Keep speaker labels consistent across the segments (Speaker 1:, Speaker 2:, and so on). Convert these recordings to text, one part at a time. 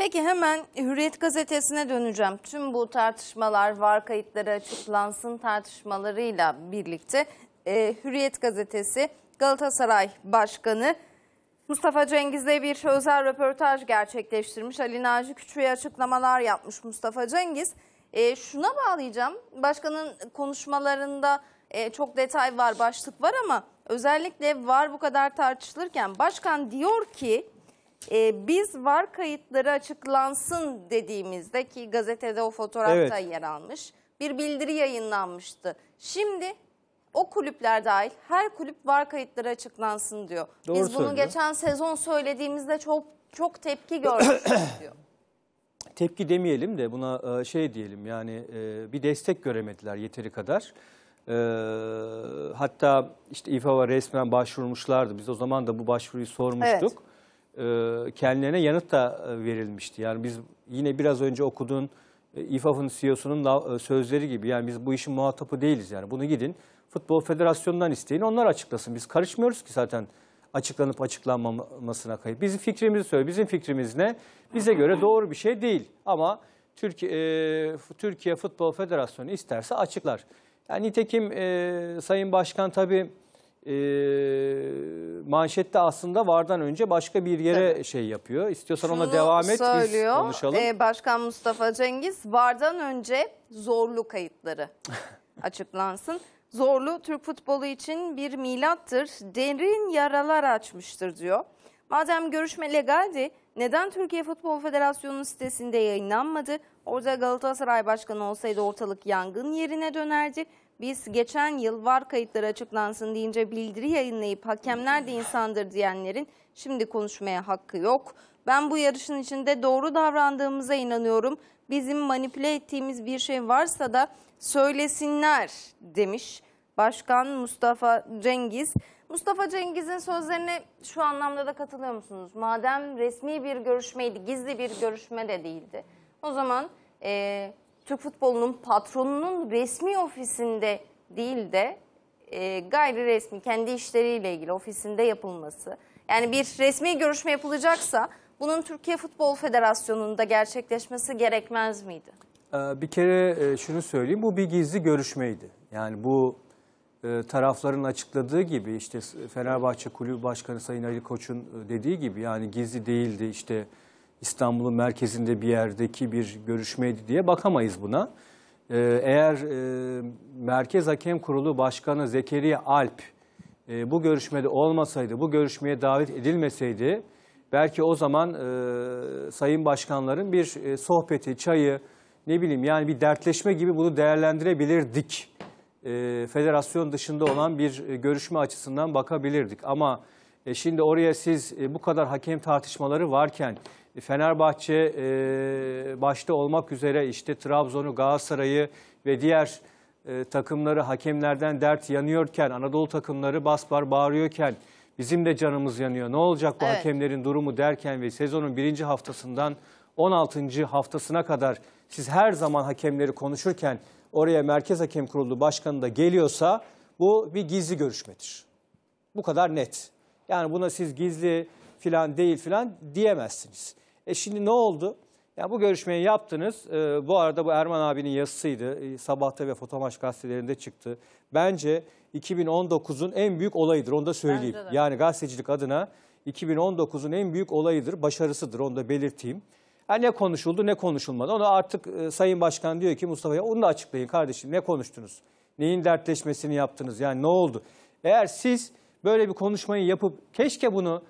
Speaker 1: Peki hemen Hürriyet Gazetesi'ne döneceğim. Tüm bu tartışmalar, var kayıtları açıklansın tartışmalarıyla birlikte e, Hürriyet Gazetesi Galatasaray Başkanı Mustafa Cengiz'le bir özel röportaj gerçekleştirmiş. Ali Naci Küçü'ye açıklamalar yapmış Mustafa Cengiz. E, şuna bağlayacağım. Başkanın konuşmalarında e, çok detay var, başlık var ama özellikle var bu kadar tartışılırken başkan diyor ki e, biz var kayıtları açıklansın dediğimizde ki gazetede o fotoğrafta evet. yer almış bir bildiri yayınlanmıştı. Şimdi o kulüpler dahil her kulüp var kayıtları açıklansın diyor. Doğru Biz bunu söylüyor. geçen sezon söylediğimizde çok çok tepki gördük diyor.
Speaker 2: Tepki demeyelim de buna e, şey diyelim yani e, bir destek göremediler yeteri kadar. E, hatta işte İFAV'a resmen başvurmuşlardı. Biz o zaman da bu başvuruyu sormuştuk. Evet. E, kendilerine yanıt da e, verilmişti. Yani biz yine biraz önce okuduğun e, İFAF'ın CEO'sunun sözleri gibi yani biz bu işin muhatabı değiliz yani bunu gidin Futbol Federasyonu'ndan isteyin onlar açıklasın. Biz karışmıyoruz ki zaten açıklanıp açıklanmamasına kayıp. Bizim fikrimizi söyle. Bizim fikrimiz ne? Bize göre doğru bir şey değil. Ama Türkiye, e, Türkiye Futbol Federasyonu isterse açıklar. Yani nitekim e, Sayın Başkan tabii e, manşette aslında vardan önce başka bir yere Tabii. şey yapıyor. İstiyorsan Şunu ona devam et söylüyor, biz konuşalım. E,
Speaker 1: Başkan Mustafa Cengiz vardan önce zorlu kayıtları açıklansın. Zorlu Türk futbolu için bir milattır, derin yaralar açmıştır diyor. Madem görüşme legaldi neden Türkiye Futbol Federasyonu'nun sitesinde yayınlanmadı? Orada Galatasaray Başkanı olsaydı ortalık yangın yerine dönerdi biz geçen yıl var kayıtları açıklansın deyince bildiri yayınlayıp hakemler de insandır diyenlerin şimdi konuşmaya hakkı yok. Ben bu yarışın içinde doğru davrandığımıza inanıyorum. Bizim manipüle ettiğimiz bir şey varsa da söylesinler demiş Başkan Mustafa Cengiz. Mustafa Cengiz'in sözlerine şu anlamda da katılıyor musunuz? Madem resmi bir görüşmeydi, gizli bir görüşme de değildi. O zaman e, Türk futbolunun patronunun resmi ofisinde değil de e, gayri resmi kendi işleriyle ilgili ofisinde yapılması. Yani bir resmi görüşme yapılacaksa bunun Türkiye Futbol Federasyonu'nda gerçekleşmesi gerekmez miydi?
Speaker 2: Ee, bir kere e, şunu söyleyeyim, bu bir gizli görüşmeydi. Yani bu e, tarafların açıkladığı gibi işte Fenerbahçe Kulübü Başkanı Sayın Ali Koç'un e, dediği gibi yani gizli değildi işte İstanbul'un merkezinde bir yerdeki bir görüşmeydi diye bakamayız buna. Ee, eğer e, Merkez Hakem Kurulu Başkanı Zekeriya Alp e, bu görüşmede olmasaydı, bu görüşmeye davet edilmeseydi belki o zaman e, sayın başkanların bir sohbeti, çayı, ne bileyim yani bir dertleşme gibi bunu değerlendirebilirdik. federasyon dışında olan bir görüşme açısından bakabilirdik. Ama e şimdi oraya siz e, bu kadar hakem tartışmaları varken e, Fenerbahçe e, başta olmak üzere işte Trabzon'u, Galatasaray'ı ve diğer e, takımları hakemlerden dert yanıyorken, Anadolu takımları basbar bağırıyorken bizim de canımız yanıyor. Ne olacak bu evet. hakemlerin durumu derken ve sezonun birinci haftasından 16. haftasına kadar siz her zaman hakemleri konuşurken oraya Merkez Hakem Kurulu Başkanı da geliyorsa bu bir gizli görüşmedir. Bu kadar net. Yani buna siz gizli filan değil filan diyemezsiniz. E şimdi ne oldu? Yani bu görüşmeyi yaptınız. E, bu arada bu Erman abinin yazısıydı. E, Sabahta ve Fotomaş gazetelerinde çıktı. Bence 2019'un en büyük olayıdır onu da söyleyeyim. de. Yani gazetecilik adına 2019'un en büyük olayıdır, başarısıdır onu da belirteyim. Ha, ne konuşuldu ne konuşulmadı. Onu artık e, Sayın Başkan diyor ki Mustafa'ya onu da açıklayın kardeşim ne konuştunuz? Neyin dertleşmesini yaptınız yani ne oldu? Eğer siz böyle bir konuşmayı yapıp keşke bunu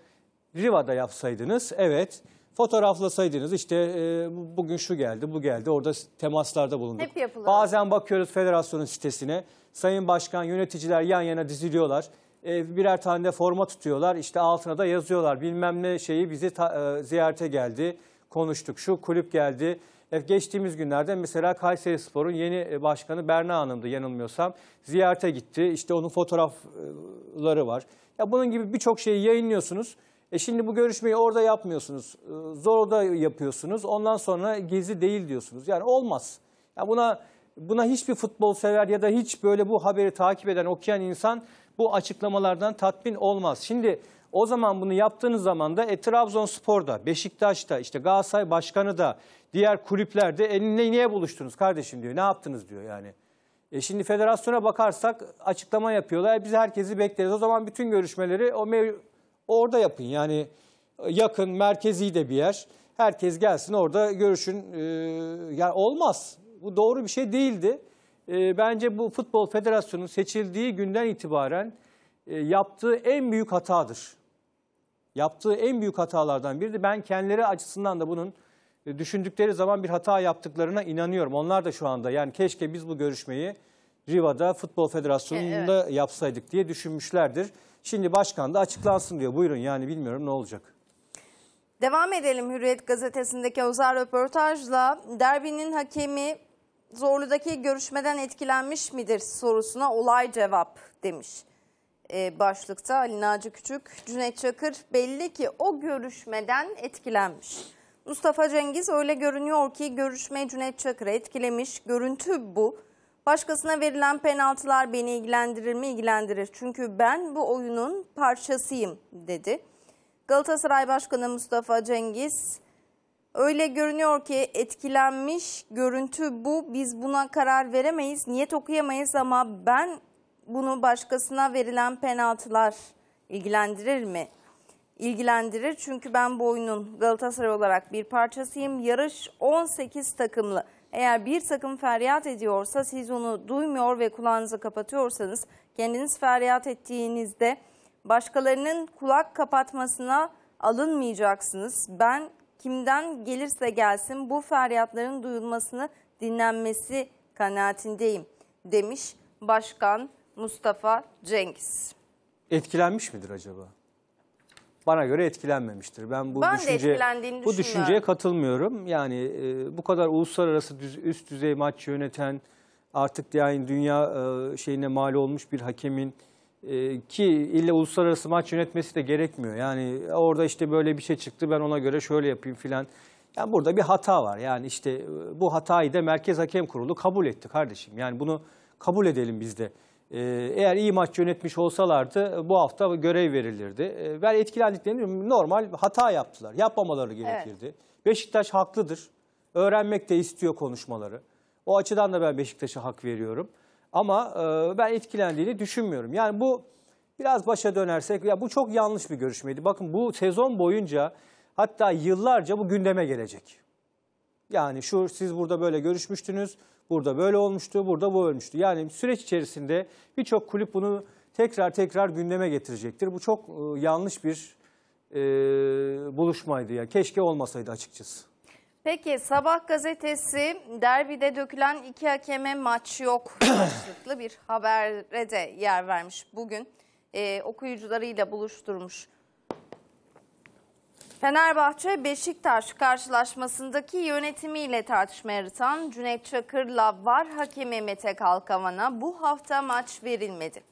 Speaker 2: Riva'da yapsaydınız. Evet fotoğraflasaydınız işte e, bugün şu geldi bu geldi orada temaslarda bulunduk. Hep yapılıyor. Bazen bakıyoruz federasyonun sitesine sayın başkan yöneticiler yan yana diziliyorlar. E, birer tane de forma tutuyorlar işte altına da yazıyorlar bilmem ne şeyi bizi ta, e, ziyarete geldi konuştuk şu kulüp geldi Evet, geçtiğimiz günlerde mesela Kayseri Spor'un yeni e, başkanı Berna Hanım'dı yanılmıyorsam. Ziyarete gitti. İşte onun fotoğrafları var. Ya bunun gibi birçok şeyi yayınlıyorsunuz. E şimdi bu görüşmeyi orada yapmıyorsunuz. E, Zorda yapıyorsunuz. Ondan sonra gezi değil diyorsunuz. Yani olmaz. Ya buna buna hiçbir futbol sever ya da hiç böyle bu haberi takip eden, okuyan insan bu açıklamalardan tatmin olmaz. Şimdi o zaman bunu yaptığınız zaman da e, Trabzonspor'da, Beşiktaş'ta, işte Galatasaray Başkanı da, diğer kulüplerde elinle niye buluştunuz kardeşim diyor. Ne yaptınız diyor yani. E şimdi federasyona bakarsak açıklama yapıyorlar. E biz herkesi bekleriz. O zaman bütün görüşmeleri o orada yapın. Yani e, yakın, merkezi de bir yer. Herkes gelsin orada görüşün. Ee, yani olmaz. Bu doğru bir şey değildi. Ee, bence bu Futbol federasyonu seçildiği günden itibaren e, yaptığı en büyük hatadır yaptığı en büyük hatalardan biri de ben kendileri açısından da bunun e, düşündükleri zaman bir hata yaptıklarına inanıyorum. Onlar da şu anda yani keşke biz bu görüşmeyi Riva'da Futbol Federasyonu'nda evet. yapsaydık diye düşünmüşlerdir. Şimdi başkan da açıklansın diyor. Buyurun yani bilmiyorum ne olacak.
Speaker 1: Devam edelim Hürriyet gazetesindeki özel röportajla. Derbinin hakemi Zorlu'daki görüşmeden etkilenmiş midir sorusuna olay cevap demiş. E, başlıkta Ali Naci Küçük, Cüneyt Çakır belli ki o görüşmeden etkilenmiş. Mustafa Cengiz öyle görünüyor ki görüşme Cüneyt Çakır'ı etkilemiş. Görüntü bu. Başkasına verilen penaltılar beni ilgilendirir mi? İlgilendirir. Çünkü ben bu oyunun parçasıyım dedi. Galatasaray Başkanı Mustafa Cengiz öyle görünüyor ki etkilenmiş görüntü bu. Biz buna karar veremeyiz, niyet okuyamayız ama ben bunu başkasına verilen penaltılar ilgilendirir mi? İlgilendirir çünkü ben bu oyunun Galatasaray olarak bir parçasıyım. Yarış 18 takımlı. Eğer bir takım feryat ediyorsa siz onu duymuyor ve kulağınızı kapatıyorsanız kendiniz feryat ettiğinizde başkalarının kulak kapatmasına alınmayacaksınız. Ben kimden gelirse gelsin bu feryatların duyulmasını dinlenmesi kanaatindeyim demiş başkan Mustafa Cengiz.
Speaker 2: Etkilenmiş midir acaba? Bana göre etkilenmemiştir. Ben bu ben düşünce bu düşünceye katılmıyorum. Yani e, bu kadar uluslararası düz, üst düzey maç yöneten artık yani dünya e, şeyine mal olmuş bir hakemin e, ki illa uluslararası maç yönetmesi de gerekmiyor. Yani orada işte böyle bir şey çıktı ben ona göre şöyle yapayım filan. Yani burada bir hata var. Yani işte e, bu hatayı da Merkez Hakem Kurulu kabul etti kardeşim. Yani bunu kabul edelim biz de. Ee, eğer iyi maç yönetmiş olsalardı e, bu hafta görev verilirdi. Ee, ben etkilendiklerini normal hata yaptılar. Yapmamaları gerekirdi. Evet. Beşiktaş haklıdır. Öğrenmek de istiyor konuşmaları. O açıdan da ben Beşiktaş'a hak veriyorum. Ama e, ben etkilendiğini düşünmüyorum. Yani bu biraz başa dönersek ya bu çok yanlış bir görüşmeydi. Bakın bu sezon boyunca hatta yıllarca bu gündeme gelecek. Yani şu siz burada böyle görüşmüştünüz. Burada böyle olmuştu, burada bu ölmüştü. Yani süreç içerisinde birçok kulüp bunu tekrar tekrar gündeme getirecektir. Bu çok e, yanlış bir e, buluşmaydı. Yani keşke olmasaydı açıkçası.
Speaker 1: Peki Sabah gazetesi derbide dökülen iki hakeme maç yok başlıklı bir habere de yer vermiş bugün. E, okuyucularıyla buluşturmuş. Fenerbahçe Beşiktaş karşılaşmasındaki yönetimiyle tartışma yaratan Cüneyt Çakır'la var hakemi Mete Kalkavan'a bu hafta maç verilmedi.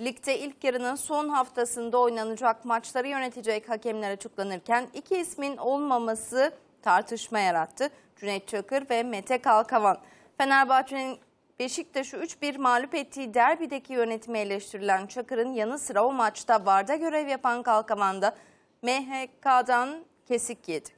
Speaker 1: Ligde ilk yarının son haftasında oynanacak maçları yönetecek hakemler açıklanırken iki ismin olmaması tartışma yarattı. Cüneyt Çakır ve Mete Kalkavan. Fenerbahçe'nin Beşiktaş'ı 3-1 mağlup ettiği derbideki yönetimi eleştirilen Çakır'ın yanı sıra o maçta varda görev yapan Kalkavan'da. MHK'dan kesik yedi.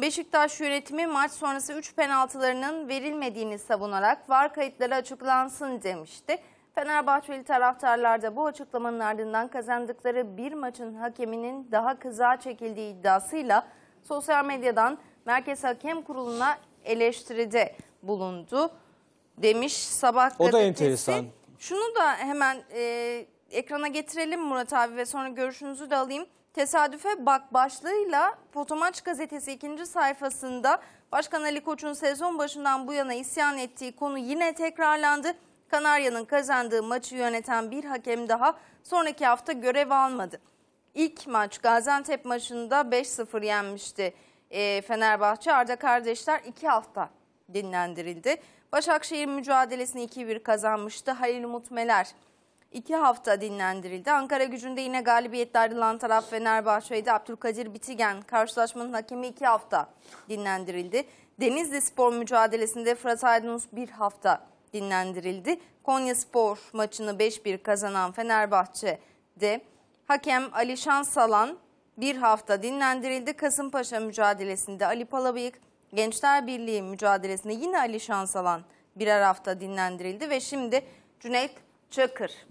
Speaker 1: Beşiktaş yönetimi maç sonrası 3 penaltılarının verilmediğini savunarak var kayıtları açıklansın demişti. Fenerbahçeli taraftarlar da bu açıklamanın ardından kazandıkları bir maçın hakeminin daha kıza çekildiği iddiasıyla sosyal medyadan Merkez Hakem Kurulu'na eleştiride bulundu demiş Sabah gazetesi. O da
Speaker 2: enteresan.
Speaker 1: Şunu da hemen e, ekrana getirelim Murat abi ve sonra görüşünüzü de alayım. Tesadüfe bak başlığıyla Fotomaç gazetesi ikinci sayfasında Başkan Ali Koç'un sezon başından bu yana isyan ettiği konu yine tekrarlandı. Kanarya'nın kazandığı maçı yöneten bir hakem daha sonraki hafta görev almadı. İlk maç Gaziantep maçında 5-0 yenmişti e, Fenerbahçe. Arda kardeşler 2 hafta dinlendirildi. Başakşehir mücadelesini 2-1 kazanmıştı. Halil Mutmeler iki hafta dinlendirildi. Ankara gücünde yine galibiyetle ayrılan taraf Fenerbahçe'de Abdülkadir Bitigen karşılaşmanın hakemi iki hafta dinlendirildi. Denizli spor mücadelesinde Fırat Aydınus bir hafta dinlendirildi. Konya spor maçını 5-1 kazanan Fenerbahçe'de hakem Ali Salan bir hafta dinlendirildi. Kasımpaşa mücadelesinde Ali Palabıyık Gençler Birliği mücadelesinde yine Ali Şansalan birer hafta dinlendirildi ve şimdi Cüneyt Çakır